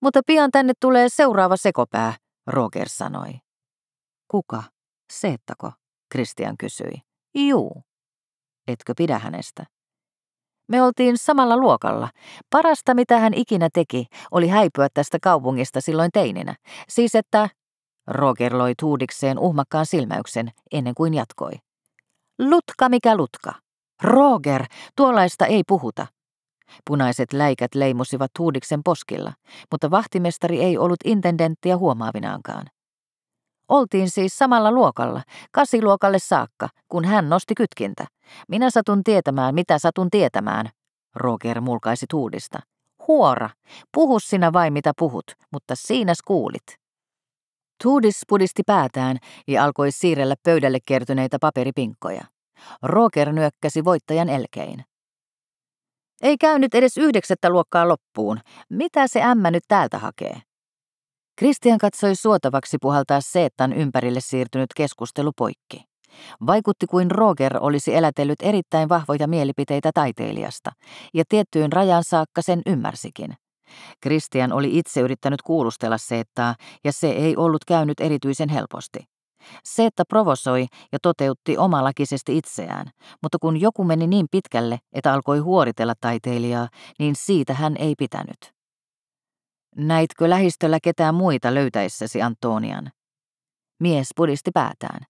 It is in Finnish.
Mutta pian tänne tulee seuraava sekopää, Roger sanoi. Kuka? Seettako? Kristian kysyi. Juu. Etkö pidä hänestä? Me oltiin samalla luokalla. Parasta, mitä hän ikinä teki, oli häipyä tästä kaupungista silloin teininä. Siis että... Roger loi tuudikseen uhmakkaan silmäyksen ennen kuin jatkoi. Lutka mikä lutka. Roger, tuollaista ei puhuta. Punaiset läikät leimusivat Huudiksen poskilla, mutta vahtimestari ei ollut intendenttiä huomaavinaankaan. Oltiin siis samalla luokalla, kasiluokalle saakka, kun hän nosti kytkintä. Minä satun tietämään, mitä satun tietämään, Roger mulkaisi Tuudista. Huora, puhu sinä vain mitä puhut, mutta siinä kuulit. Tuudis pudisti päätään ja alkoi siirrellä pöydälle kertyneitä paperipinkkoja. Roger nyökkäsi voittajan elkein. Ei käynyt edes yhdeksättä luokkaa loppuun. Mitä se ämmä nyt täältä hakee? Kristian katsoi suotavaksi puhaltaa Seetan ympärille siirtynyt keskustelu poikki. Vaikutti kuin Roger olisi elätellyt erittäin vahvoja mielipiteitä taiteilijasta, ja tiettyyn rajan saakka sen ymmärsikin. Kristian oli itse yrittänyt kuulustella Seettaa, ja se ei ollut käynyt erityisen helposti. Se, että provosoi ja toteutti omalakisesti itseään, mutta kun joku meni niin pitkälle, että alkoi huoritella taiteilijaa, niin siitä hän ei pitänyt. Näitkö lähistöllä ketään muita löytäessäsi Antonian? Mies pudisti päätään.